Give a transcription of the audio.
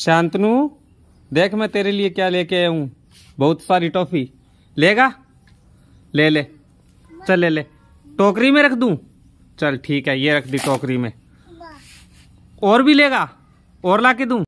शांतनु देख मैं तेरे लिए क्या लेके आया हूँ बहुत सारी टॉफ़ी लेगा ले ले चल ले ले टोकरी में रख दूँ चल ठीक है ये रख दी टोकरी में और भी लेगा और ला के दूँ